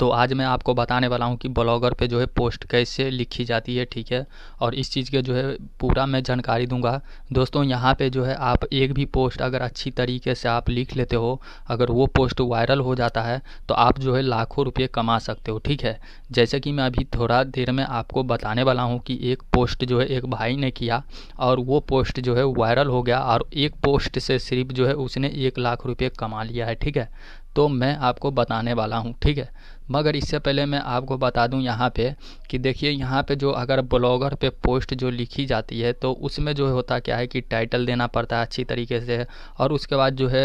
तो आज मैं आपको बताने वाला हूँ कि ब्लॉगर पे जो है पोस्ट कैसे लिखी जाती है ठीक है और इस चीज़ के जो है पूरा मैं जानकारी दूंगा दोस्तों यहाँ पे जो है आप एक भी पोस्ट अगर अच्छी तरीके से आप लिख लेते हो अगर वो पोस्ट वायरल हो जाता है तो आप जो है लाखों रुपये कमा सकते हो ठीक है जैसे कि मैं अभी थोड़ा देर में आपको बताने वाला हूँ कि एक पोस्ट जो है एक भाई ने किया और वो पोस्ट जो है वायरल हो गया और एक पोस्ट से सिर्फ जो है उसने एक लाख रुपये कमा लिया है ठीक है तो मैं आपको बताने वाला हूँ ठीक है मगर इससे पहले मैं आपको बता दूं यहाँ पे कि देखिए यहाँ पे जो अगर ब्लॉगर पे पोस्ट जो लिखी जाती है तो उसमें जो होता क्या है कि टाइटल देना पड़ता है अच्छी तरीके से और उसके बाद जो है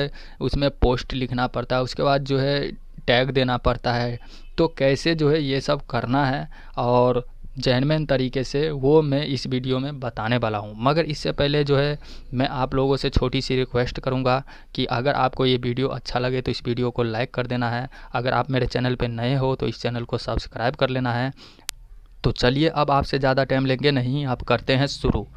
उसमें पोस्ट लिखना पड़ता है उसके बाद जो है टैग देना पड़ता है तो कैसे जो है ये सब करना है और जैनमैन तरीके से वो मैं इस वीडियो में बताने वाला हूँ मगर इससे पहले जो है मैं आप लोगों से छोटी सी रिक्वेस्ट करूँगा कि अगर आपको ये वीडियो अच्छा लगे तो इस वीडियो को लाइक कर देना है अगर आप मेरे चैनल पर नए हो तो इस चैनल को सब्सक्राइब कर लेना है तो चलिए अब आपसे ज़्यादा टाइम लेंगे नहीं आप करते हैं शुरू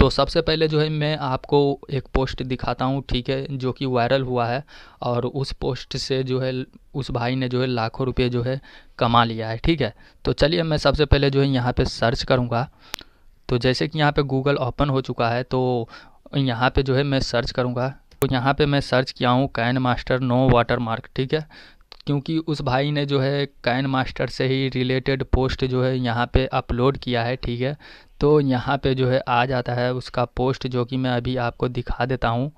तो सबसे पहले जो है मैं आपको एक पोस्ट दिखाता हूँ ठीक है जो कि वायरल हुआ है और उस पोस्ट से जो है उस भाई ने जो है लाखों रुपए जो है कमा लिया है ठीक है तो चलिए मैं सबसे पहले जो है यहाँ पे सर्च करूँगा तो जैसे कि यहाँ पे गूगल ओपन हो चुका है तो यहाँ पे जो है मैं सर्च करूँगा तो यहाँ पे मैं सर्च किया हूँ KineMaster no watermark ठीक है क्योंकि उस भाई ने जो है कैन मास्टर से ही रिलेटेड पोस्ट जो है यहाँ पे अपलोड किया है ठीक है तो यहाँ पे जो है आ जाता है उसका पोस्ट जो कि मैं अभी आपको दिखा देता हूँ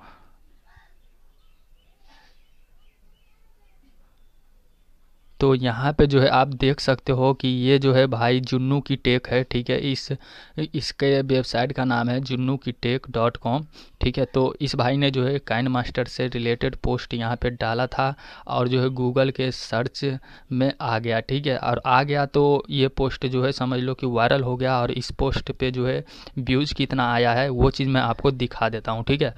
तो यहाँ पे जो है आप देख सकते हो कि ये जो है भाई जुन्नू की टेक है ठीक है इस इसके वेबसाइट का नाम है जुन्नू की टेक डॉट कॉम ठीक है तो इस भाई ने जो है काइन मास्टर से रिलेटेड पोस्ट यहाँ पे डाला था और जो है गूगल के सर्च में आ गया ठीक है और आ गया तो ये पोस्ट जो है समझ लो कि वायरल हो गया और इस पोस्ट पर जो है व्यूज़ कितना आया है वो चीज़ मैं आपको दिखा देता हूँ ठीक है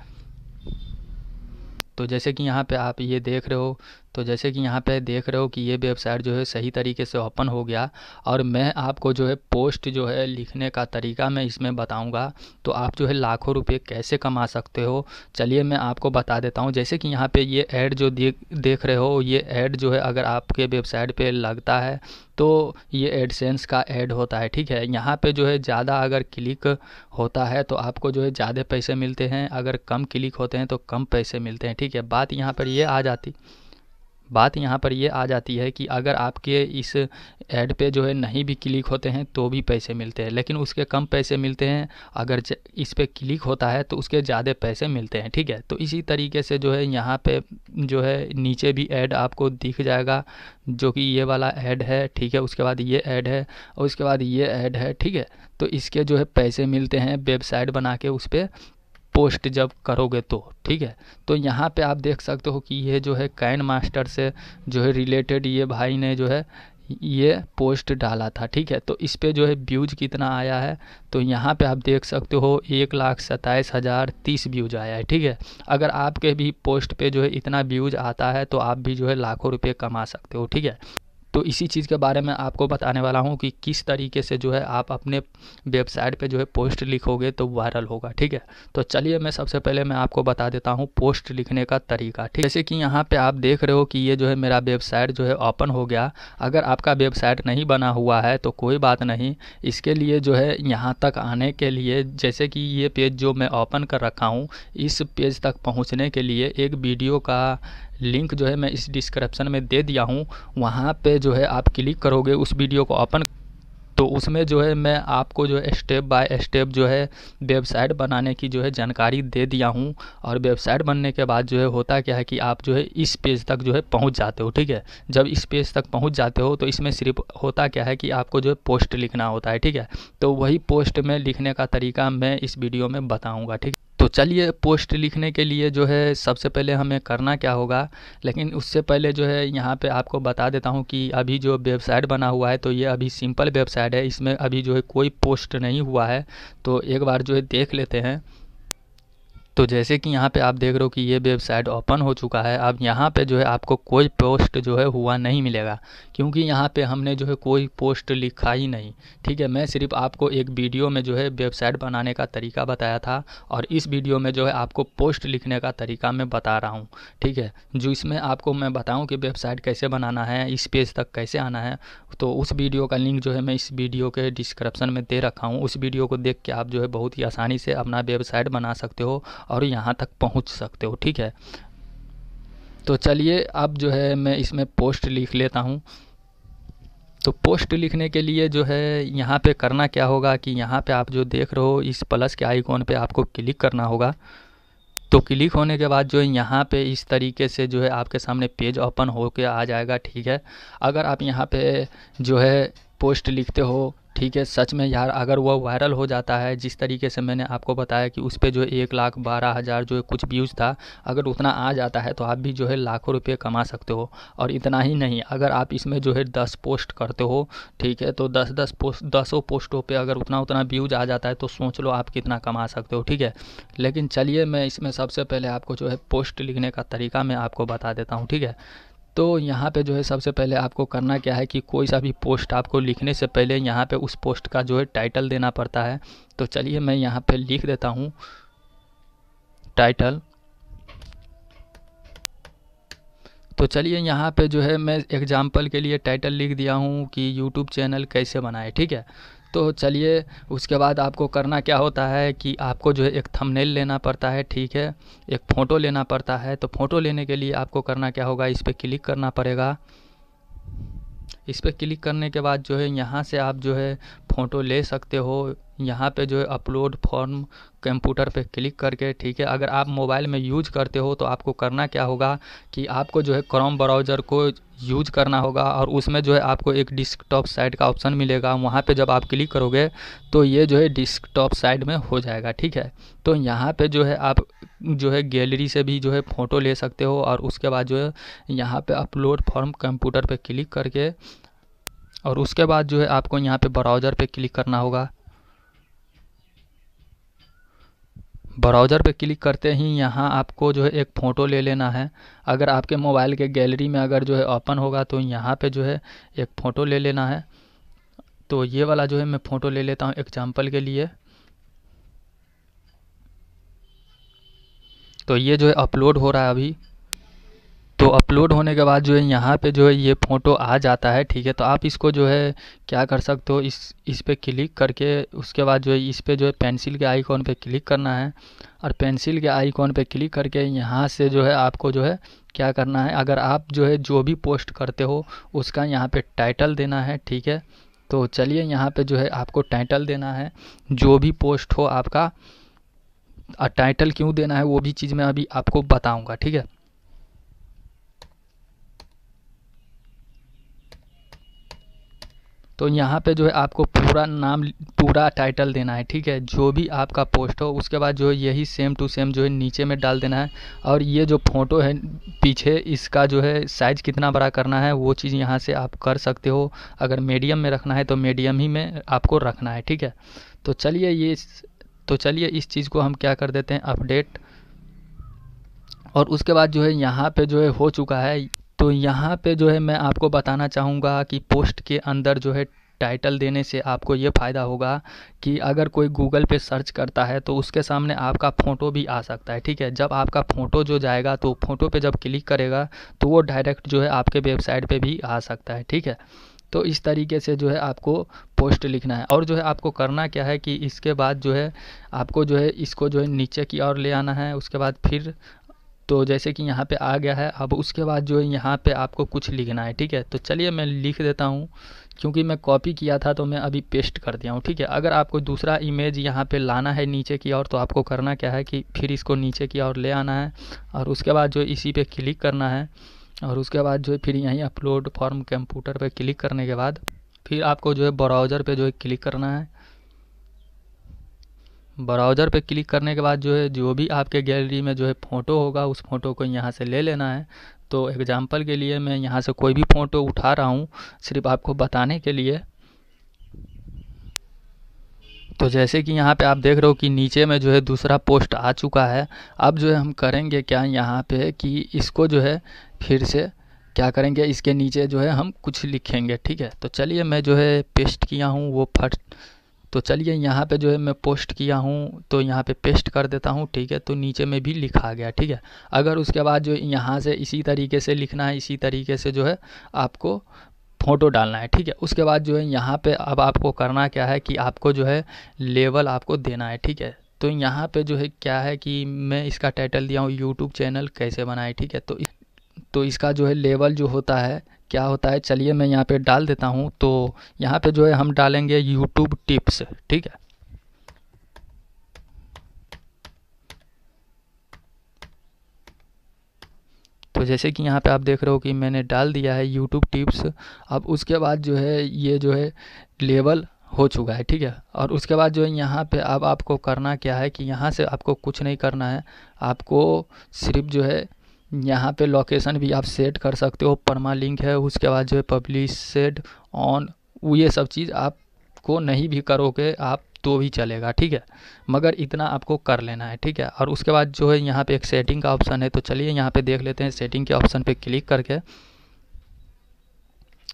तो जैसे कि यहाँ पे आप ये देख रहे हो तो जैसे कि यहाँ पे देख रहे हो कि ये वेबसाइट जो है सही तरीके से ओपन हो गया और मैं आपको जो है पोस्ट जो है लिखने का तरीका मैं इसमें बताऊँगा तो आप जो है लाखों रुपये कैसे कमा सकते हो चलिए मैं आपको बता देता हूँ जैसे कि यहाँ पे ये ऐड जो देख रहे हो ये ऐड जो है अगर आपके वेबसाइट पर लगता है तो ये एडसेंस का ऐड होता है ठीक है यहाँ पर जो है ज़्यादा अगर क्लिक होता है तो आपको जो है ज़्यादा पैसे मिलते हैं अगर कम क्लिक होते हैं तो कम पैसे मिलते हैं ठीक है बात यहाँ पर ये आ जाती बात यहाँ पर ये आ जाती है कि अगर आपके इस ऐड पे जो है नहीं भी क्लिक होते हैं तो भी पैसे मिलते हैं लेकिन उसके कम पैसे मिलते हैं अगर इस पर क्लिक होता है तो उसके ज़्यादा पैसे मिलते हैं ठीक है तो इसी तरीके से जो है यहाँ पे जो है नीचे भी ऐड आपको दिख जाएगा जो कि ये वाला ऐड है ठीक है उसके बाद ये ऐड है और उसके बाद ये ऐड है ठीक है तो इसके जो है पैसे मिलते हैं वेबसाइट बना के उस पर पोस्ट जब करोगे तो ठीक है तो यहाँ पे आप देख सकते हो कि ये जो है कैन मास्टर से जो है रिलेटेड ये भाई ने जो है ये पोस्ट डाला था ठीक है तो इस पर जो है व्यूज कितना आया है तो यहाँ पे आप देख सकते हो एक लाख सत्ताईस हज़ार तीस व्यूज आया है ठीक है अगर आपके भी पोस्ट पे जो है इतना व्यूज आता है तो आप भी जो है लाखों रुपए कमा सकते हो ठीक है तो इसी चीज़ के बारे में आपको बताने वाला हूँ कि किस तरीके से जो है आप अपने वेबसाइट पे जो है पोस्ट लिखोगे तो वायरल होगा ठीक है तो चलिए मैं सबसे पहले मैं आपको बता देता हूँ पोस्ट लिखने का तरीका ठीक जैसे कि यहाँ पे आप देख रहे हो कि ये जो है मेरा वेबसाइट जो है ओपन हो गया अगर आपका वेबसाइट नहीं बना हुआ है तो कोई बात नहीं इसके लिए जो है यहाँ तक आने के लिए जैसे कि ये पेज जो मैं ओपन कर रखा हूँ इस पेज तक पहुँचने के लिए एक वीडियो का लिंक जो है मैं इस डिस्क्रिप्शन में दे दिया हूँ वहाँ पे जो है आप क्लिक करोगे उस वीडियो को ओपन तो उसमें जो है मैं आपको जो है स्टेप बाय स्टेप जो है वेबसाइट बनाने की जो है जानकारी दे दिया हूँ और वेबसाइट बनने के बाद जो है होता क्या है कि आप जो है इस पेज तक जो है पहुँच जाते हो ठीक है जब इस पेज तक पहुँच जाते हो तो इसमें सिर्फ होता क्या है कि आपको जो है पोस्ट लिखना होता है ठीक है तो वही पोस्ट में लिखने का तरीका मैं इस वीडियो में बताऊँगा ठीक है चलिए पोस्ट लिखने के लिए जो है सबसे पहले हमें करना क्या होगा लेकिन उससे पहले जो है यहाँ पे आपको बता देता हूँ कि अभी जो वेबसाइट बना हुआ है तो ये अभी सिंपल वेबसाइट है इसमें अभी जो है कोई पोस्ट नहीं हुआ है तो एक बार जो है देख लेते हैं तो जैसे कि यहाँ पे आप देख रहे हो कि ये वेबसाइट ओपन हो चुका है अब यहाँ पे जो है आपको कोई पोस्ट जो है हुआ नहीं मिलेगा क्योंकि यहाँ पे हमने जो है कोई पोस्ट लिखा ही नहीं ठीक है मैं सिर्फ आपको एक वीडियो में जो है वेबसाइट बनाने का तरीका बताया था और इस वीडियो में जो है आपको पोस्ट लिखने का तरीका मैं बता रहा हूँ ठीक है जो इसमें आपको मैं बताऊँ कि वेबसाइट कैसे बनाना है इस पेज तक कैसे आना है तो उस वीडियो का लिंक जो है मैं इस वीडियो के डिस्क्रिप्सन में दे रखा हूँ उस वीडियो को देख के आप जो है बहुत ही आसानी से अपना वेबसाइट बना सकते हो और यहाँ तक पहुँच सकते हो ठीक है तो चलिए अब जो है मैं इसमें पोस्ट लिख लेता हूँ तो पोस्ट लिखने के लिए जो है यहाँ पे करना क्या होगा कि यहाँ पे आप जो देख रहे हो इस प्लस के आइकॉन पे आपको क्लिक करना होगा तो क्लिक होने के बाद जो है यहाँ पे इस तरीके से जो है आपके सामने पेज ओपन हो के आ जाएगा ठीक है अगर आप यहाँ पे जो है पोस्ट लिखते हो ठीक है सच में यार अगर वह वायरल हो जाता है जिस तरीके से मैंने आपको बताया कि उस पर जो एक लाख बारह हज़ार जो कुछ व्यूज़ था अगर उतना आ जाता है तो आप भी जो है लाखों रुपए कमा सकते हो और इतना ही नहीं अगर आप इसमें जो है दस पोस्ट करते हो ठीक है तो दस दस पोस्ट दसों पोस्टों पर अगर उतना उतना व्यूज़ आ जाता है तो सोच लो आप कितना कमा सकते हो ठीक है लेकिन चलिए मैं इसमें सबसे पहले आपको जो है पोस्ट लिखने का तरीका मैं आपको बता देता हूँ ठीक है तो यहाँ पे जो है सबसे पहले आपको करना क्या है कि कोई सा भी पोस्ट आपको लिखने से पहले यहाँ पे उस पोस्ट का जो है टाइटल देना पड़ता है तो चलिए मैं यहाँ पे लिख देता हूँ टाइटल तो चलिए यहाँ पे जो है मैं एग्ज़ाम्पल के लिए टाइटल लिख दिया हूँ कि यूट्यूब चैनल कैसे बनाए ठीक है तो चलिए उसके बाद आपको करना क्या होता है कि आपको जो है एक थंबनेल लेना पड़ता है ठीक है एक फ़ोटो लेना पड़ता है तो फ़ोटो लेने के लिए आपको करना क्या होगा इस पर क्लिक करना पड़ेगा इस पर क्लिक करने के बाद जो है यहाँ से आप जो है फ़ोटो ले सकते हो यहाँ पे जो है अपलोड फॉर्म कंप्यूटर पे क्लिक करके ठीक है अगर आप मोबाइल में यूज़ करते हो तो आपको करना क्या होगा कि आपको जो है क्रोम ब्राउज़र को यूज़ करना होगा और उसमें जो है आपको एक डिस्कटॉप साइट का ऑप्शन मिलेगा वहाँ पे जब आप क्लिक करोगे तो ये जो है डिस्कटॉप साइट में हो जाएगा ठीक है तो यहाँ पर जो है आप जो है गैलरी से भी जो है फ़ोटो ले सकते हो और उसके बाद जो है यहाँ पर अपलोड फॉर्म कंप्यूटर पर क्लिक करके और उसके बाद जो है आपको यहाँ पे ब्राउज़र पे क्लिक करना होगा ब्राउज़र पे क्लिक करते ही यहाँ आपको जो है एक फ़ोटो ले लेना है अगर आपके मोबाइल के गैलरी में अगर जो है ओपन होगा तो यहाँ पे जो है एक फ़ोटो ले लेना है तो ये वाला जो है मैं फ़ोटो ले लेता हूँ एग्जाम्पल के लिए तो ये जो है अपलोड हो रहा है अभी तो अपलोड होने के बाद जो है यहाँ पे जो है ये फ़ोटो आ जाता है ठीक है तो आप इसको जो है क्या कर सकते हो इस इस पर क्लिक करके उसके बाद जो है इस पर जो है पेंसिल के आइकॉन पे क्लिक करना है और पेंसिल के आइकॉन पे क्लिक करके यहाँ से जो है आपको जो है क्या करना है अगर आप जो है जो भी पोस्ट करते हो उसका यहाँ पर टाइटल देना है ठीक है तो चलिए यहाँ पर जो है आपको टाइटल देना है जो भी पोस्ट हो आपका और टाइटल क्यों देना है वो भी चीज़ मैं अभी आपको बताऊँगा ठीक है तो यहाँ पे जो है आपको पूरा नाम पूरा टाइटल देना है ठीक है जो भी आपका पोस्ट हो उसके बाद जो है यही सेम टू सेम जो है नीचे में डाल देना है और ये जो फोटो है पीछे इसका जो है साइज़ कितना बड़ा करना है वो चीज़ यहाँ से आप कर सकते हो अगर मीडियम में रखना है तो मीडियम ही में आपको रखना है ठीक है तो चलिए ये तो चलिए इस चीज़ को हम क्या कर देते हैं अपडेट और उसके बाद जो है यहाँ पे जो है हो चुका है तो यहाँ पे जो है मैं आपको बताना चाहूँगा कि पोस्ट के अंदर जो है टाइटल देने से आपको ये फ़ायदा होगा कि अगर कोई गूगल पे सर्च करता है तो उसके सामने आपका फ़ोटो भी आ सकता है ठीक है जब आपका फ़ोटो जो जाएगा तो फ़ोटो पे जब क्लिक करेगा तो वो डायरेक्ट जो है आपके वेबसाइट पे भी आ सकता है ठीक है तो इस तरीके से जो है आपको पोस्ट लिखना है और जो है आपको करना क्या है कि इसके बाद जो है आपको जो है इसको जो है नीचे की ओर ले आना है उसके बाद फिर तो जैसे कि यहाँ पे आ गया है अब उसके बाद जो है यहाँ पे आपको कुछ लिखना है ठीक है तो चलिए मैं लिख देता हूँ क्योंकि मैं कॉपी किया था तो मैं अभी पेस्ट कर दिया हूँ ठीक है अगर आपको दूसरा इमेज यहाँ पे लाना है नीचे की ओर तो आपको करना क्या है कि फिर इसको नीचे की ओर ले आना है और उसके बाद जो इसी पर क्लिक करना है और उसके बाद जो है फिर यहीं अपलोड फॉर्म कंप्यूटर पर क्लिक करने के बाद फिर आपको जो है ब्राउज़र पर जो है क्लिक करना है ब्राउज़र पे क्लिक करने के बाद जो है जो भी आपके गैलरी में जो है फ़ोटो होगा उस फ़ोटो को यहाँ से ले लेना है तो एग्ज़ाम्पल के लिए मैं यहाँ से कोई भी फ़ोटो उठा रहा हूँ सिर्फ आपको बताने के लिए तो जैसे कि यहाँ पे आप देख रहे हो कि नीचे में जो है दूसरा पोस्ट आ चुका है अब जो है हम करेंगे क्या यहाँ पे कि इसको जो है फिर से क्या करेंगे इसके नीचे जो है हम कुछ लिखेंगे ठीक है तो चलिए मैं जो है पेस्ट किया हूँ वो फट तो चलिए यहाँ पे जो है मैं पोस्ट किया हूँ तो यहाँ पे पेस्ट कर देता हूँ ठीक है तो नीचे में भी लिखा गया ठीक है अगर उसके बाद जो यहाँ से इसी तरीके से लिखना है इसी तरीके से जो है आपको फ़ोटो डालना है ठीक है उसके बाद जो है यहाँ पे अब आपको करना क्या है कि आपको जो है लेवल आपको देना है ठीक है तो यहाँ पे जो है क्या है कि मैं इसका टाइटल दिया हूँ यूट्यूब चैनल कैसे बनाए ठीक है तो तो इसका जो है लेवल जो होता है क्या होता है चलिए मैं यहाँ पे डाल देता हूँ तो यहाँ पे जो है हम डालेंगे YouTube टिप्स ठीक है तो जैसे कि यहाँ पे आप देख रहे हो कि मैंने डाल दिया है यूट्यूब टिप्स अब उसके बाद जो है ये जो है लेवल हो चुका है ठीक है और उसके बाद जो है यहाँ पे अब आपको करना क्या है कि यहाँ से आपको कुछ नहीं करना है आपको सिर्फ जो है यहाँ पे लोकेशन भी आप सेट कर सकते हो परमा लिंक है उसके बाद जो है पब्लिश सेट ऑन ये सब चीज़ आपको नहीं भी करोगे आप तो भी चलेगा ठीक है मगर इतना आपको कर लेना है ठीक है और उसके बाद जो है यहाँ पे एक सेटिंग का ऑप्शन है तो चलिए यहाँ पे देख लेते हैं सेटिंग के ऑप्शन पे क्लिक करके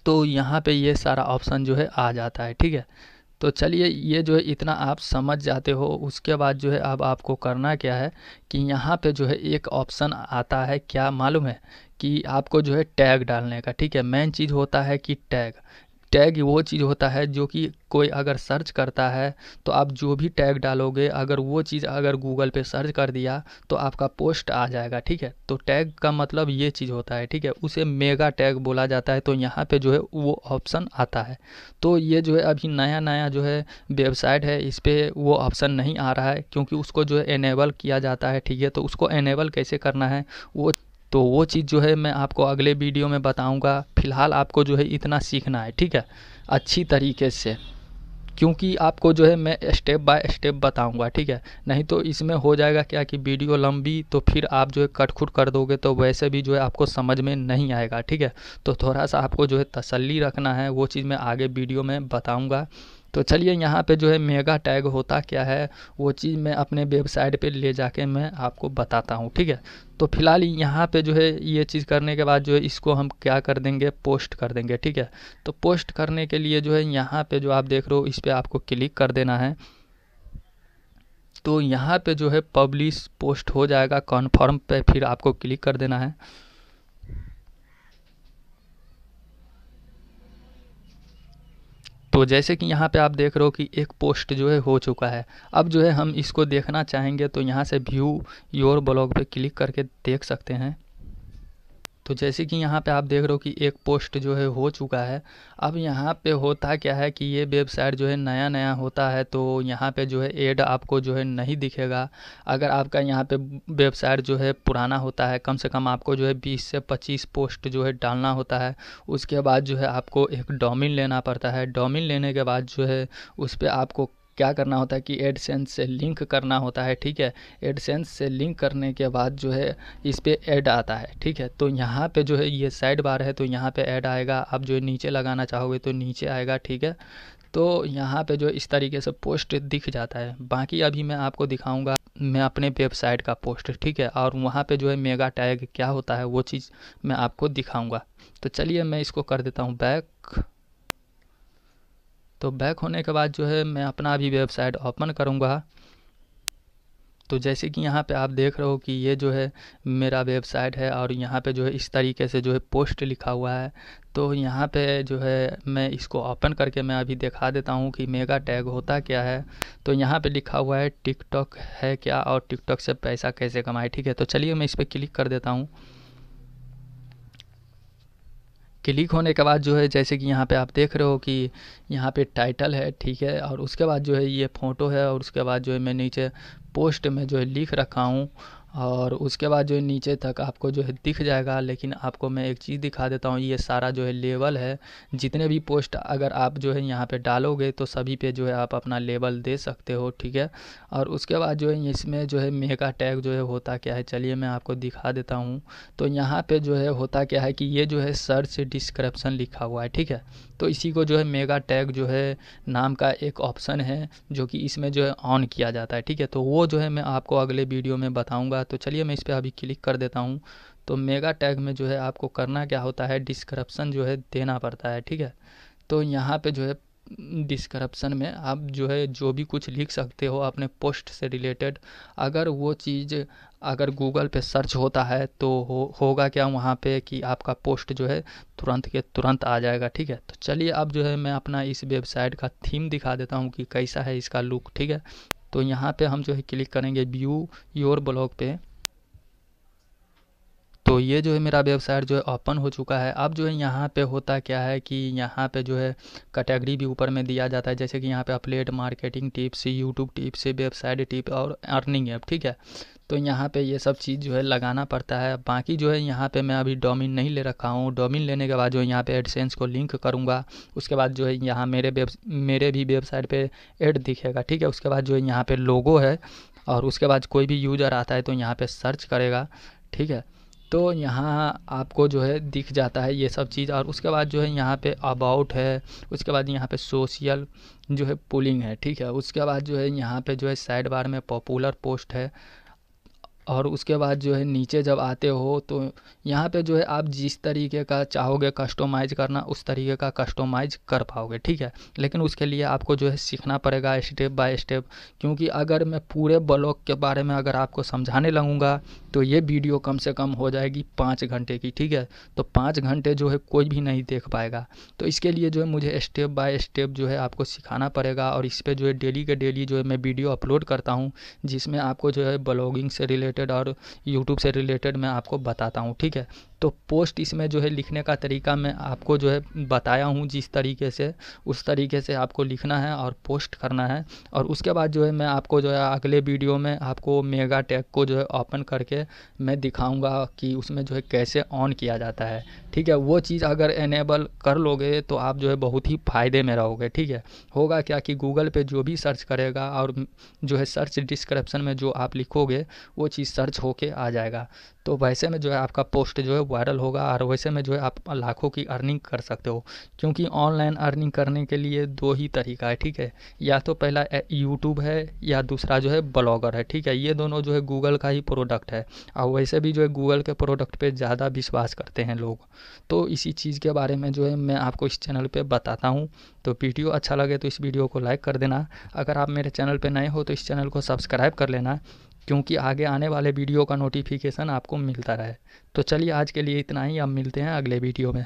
तो यहाँ पे ये सारा ऑप्शन जो है आ जाता है ठीक है तो चलिए ये जो है इतना आप समझ जाते हो उसके बाद जो है अब आपको करना क्या है कि यहाँ पे जो है एक ऑप्शन आता है क्या मालूम है कि आपको जो है टैग डालने का ठीक है मेन चीज़ होता है कि टैग टैग वो चीज़ होता है जो कि कोई अगर सर्च करता है तो आप जो भी टैग डालोगे अगर वो चीज़ अगर गूगल पे सर्च कर दिया तो आपका पोस्ट आ जाएगा ठीक है तो टैग का मतलब ये चीज़ होता है ठीक है उसे मेगा टैग बोला जाता है तो यहाँ पे जो है वो ऑप्शन आता है तो ये जो है अभी नया नया जो है वेबसाइट है इस पर वो ऑप्शन नहीं आ रहा है क्योंकि उसको जो है एनेबल किया जाता है ठीक है तो उसको एनेबल कैसे करना है वो तो वो चीज़ जो है मैं आपको अगले वीडियो में बताऊंगा फ़िलहाल आपको जो है इतना सीखना है ठीक है अच्छी तरीके से क्योंकि आपको जो है मैं स्टेप बाय स्टेप बताऊंगा ठीक है नहीं तो इसमें हो जाएगा क्या कि वीडियो लंबी तो फिर आप जो है कटखुट कर दोगे तो वैसे भी जो है आपको समझ में नहीं आएगा ठीक है तो थोड़ा सा आपको जो है तसल्ली रखना है वो चीज़ मैं आगे वीडियो में बताऊँगा तो चलिए यहाँ पे जो है मेगा टैग होता क्या है वो चीज़ मैं अपने वेबसाइट पे ले जाके मैं आपको बताता हूँ ठीक है तो फिलहाल यहाँ पे जो है ये चीज़ करने के बाद जो है इसको हम क्या कर देंगे पोस्ट कर देंगे ठीक है तो पोस्ट करने के लिए जो है यहाँ पर जो आप देख रहे हो इस पर आपको क्लिक कर देना है तो यहाँ पर जो है पब्लिश पोस्ट हो जाएगा कन्फर्म पर फिर आपको क्लिक कर देना है तो जैसे कि यहाँ पे आप देख रहे हो कि एक पोस्ट जो है हो चुका है अब जो है हम इसको देखना चाहेंगे तो यहाँ से व्यू योर ब्लॉग पे क्लिक करके देख सकते हैं तो जैसे कि यहाँ पे आप देख रहे हो कि एक पोस्ट जो है हो चुका है अब यहाँ पे होता क्या है कि ये वेबसाइट जो है नया नया होता है तो यहाँ पे जो है एड आपको जो है नहीं दिखेगा अगर आपका यहाँ पे वेबसाइट जो है पुराना होता है कम से कम आपको जो है बीस से पच्चीस पोस्ट जो है डालना होता है उसके बाद जो है आपको एक डोमिन लेना पड़ता है डोमिन लेने के बाद जो है उस पर आपको क्या करना होता है कि एडसेंस से लिंक करना होता है ठीक है एडसेंस से लिंक करने के बाद जो है इस पर ऐड आता है ठीक है तो यहाँ पे जो है ये साइड बार है तो यहाँ पे ऐड आएगा आप जो है नीचे लगाना चाहोगे तो नीचे आएगा ठीक है तो यहाँ पे जो इस तरीके से पोस्ट दिख जाता है बाकी अभी मैं आपको दिखाऊंगा मैं अपने वेबसाइट का पोस्ट ठीक है और वहाँ पे जो है मेगा टैग क्या होता है वो चीज़ मैं आपको दिखाऊंगा तो चलिए मैं इसको कर देता हूँ बैक तो बैक होने के बाद जो है मैं अपना अभी वेबसाइट ओपन करूँगा तो जैसे कि यहाँ पे आप देख रहे हो कि ये जो है मेरा वेबसाइट है और यहाँ पे जो है इस तरीके से जो है पोस्ट लिखा हुआ है तो यहाँ पे जो है मैं इसको ओपन करके मैं अभी दिखा देता हूँ कि मेगा टैग होता क्या है तो यहाँ पे लिखा हुआ है टिकटॉक है क्या और टिकटॉक से पैसा कैसे कमाए ठीक है तो चलिए मैं इस पर क्लिक कर देता हूँ क्लिक होने के बाद जो है जैसे कि यहाँ पे आप देख रहे हो कि यहाँ पे टाइटल है ठीक है और उसके बाद जो है ये फ़ोटो है और उसके बाद जो है मैं नीचे पोस्ट में जो है लिख रखा हूँ और उसके बाद जो है नीचे तक आपको जो है दिख जाएगा लेकिन आपको मैं एक चीज़ दिखा देता हूँ ये सारा जो है लेवल है जितने भी पोस्ट अगर आप जो है यहाँ पे डालोगे तो सभी पे जो है आप अपना लेवल दे सकते हो ठीक है और उसके बाद जो है इसमें जो है मेगा टैग जो है होता क्या है चलिए मैं आपको दिखा देता हूँ तो यहाँ पर जो है होता क्या है कि ये जो है सर्च डिस्क्रिप्सन लिखा हुआ है ठीक है तो इसी को जो है मेगा टैग जो है नाम का एक ऑप्शन है जो कि इसमें जो है ऑन किया जाता है ठीक है तो वो जो है मैं आपको अगले वीडियो में बताऊँगा तो चलिए मैं इस पर अभी क्लिक कर देता हूँ तो मेगा टैग में जो है आपको करना क्या होता है डिस्क्रप्सन जो है देना पड़ता है ठीक है तो यहाँ पे जो है डिस्क्रप्शन में आप जो है जो भी कुछ लिख सकते हो अपने पोस्ट से रिलेटेड अगर वो चीज़ अगर गूगल पे सर्च होता है तो हो होगा क्या वहाँ पे कि आपका पोस्ट जो है तुरंत के तुरंत आ जाएगा ठीक है तो चलिए अब जो है मैं अपना इस वेबसाइट का थीम दिखा देता हूँ कि कैसा है इसका लुक ठीक है तो यहाँ पे हम जो है क्लिक करेंगे व्यू योर ब्लॉग पे तो ये जो है मेरा वेबसाइट जो है ओपन हो चुका है अब जो है यहाँ पे होता क्या है कि यहाँ पे जो है कैटेगरी भी ऊपर में दिया जाता है जैसे कि यहाँ पे affiliate marketing tips YouTube tips website tip और अर्निंग ऐप ठीक है तो यहाँ पे ये सब चीज़ जो है लगाना पड़ता है बाकी जो है यहाँ पे मैं अभी डोमिन नहीं ले रखा हूँ डोमिन लेने के बाद जो है यहाँ पे एडसेंस को लिंक करूँगा उसके बाद जो है यहाँ मेरे वेब मेरे भी वेबसाइट पे एड दिखेगा ठीक है उसके बाद जो है यहाँ पे लोगो है और उसके बाद कोई भी यूज़र आता है तो यहाँ पर सर्च करेगा ठीक है तो यहाँ आपको जो है दिख जाता है ये सब चीज़ और उसके बाद जो है यहाँ पे अबाउट है उसके बाद यहाँ पे सोशल जो है पुलिंग है ठीक है उसके बाद जो है यहाँ पे जो है साइड बार में पॉपुलर पोस्ट है और उसके बाद जो है नीचे जब आते हो तो यहाँ पे जो है आप जिस तरीके का चाहोगे कस्टोमाइज करना उस तरीके का कस्टोमाइज कर पाओगे ठीक है लेकिन उसके लिए आपको जो है सीखना पड़ेगा स्टेप बाय स्टेप क्योंकि अगर मैं पूरे ब्लॉग के बारे में अगर आपको समझाने लगूँगा तो ये वीडियो कम से कम हो जाएगी पाँच घंटे की ठीक है तो पाँच घंटे जो है कोई भी नहीं देख पाएगा तो इसके लिए जो है मुझे स्टेप बाय स्टेप जो है आपको सिखाना पड़ेगा और इस पर जो है डेली के डेली जो है मैं वीडियो अपलोड करता हूँ जिसमें आपको जो है ब्लॉगिंग से रिलेटेड रिलेटेड और यूट्यूब से रिलेटेड मैं आपको बताता हूँ ठीक है तो पोस्ट इसमें जो है लिखने का तरीका मैं आपको जो है बताया हूँ जिस तरीके से उस तरीके से आपको लिखना है और पोस्ट करना है और उसके बाद जो है मैं आपको जो है अगले वीडियो में आपको मेगा टैग को जो है ओपन करके मैं दिखाऊंगा कि उसमें जो है कैसे ऑन किया जाता है ठीक है वो चीज़ अगर एनेबल कर लोगे तो आप जो है बहुत ही फ़ायदे में रहोगे ठीक है होगा क्या कि गूगल पर जो भी सर्च करेगा और जो है सर्च डिस्क्रिप्शन में जो आप लिखोगे वो चीज़ सर्च होके आ जाएगा तो वैसे में जो है आपका पोस्ट जो है वायरल होगा और वैसे में जो है आप लाखों की अर्निंग कर सकते हो क्योंकि ऑनलाइन अर्निंग करने के लिए दो ही तरीका है ठीक है या तो पहला यूट्यूब है या दूसरा जो है ब्लॉगर है ठीक है ये दोनों जो है गूगल का ही प्रोडक्ट है और वैसे भी जो है गूगल के प्रोडक्ट पर ज़्यादा विश्वास करते हैं लोग तो इसी चीज़ के बारे में जो है मैं आपको इस चैनल पर बताता हूँ तो वीडियो अच्छा लगे तो इस वीडियो को लाइक कर देना अगर आप मेरे चैनल पर नए हो तो इस चैनल को सब्सक्राइब कर लेना क्योंकि आगे आने वाले वीडियो का नोटिफिकेशन आपको मिलता रहे तो चलिए आज के लिए इतना ही अब मिलते हैं अगले वीडियो में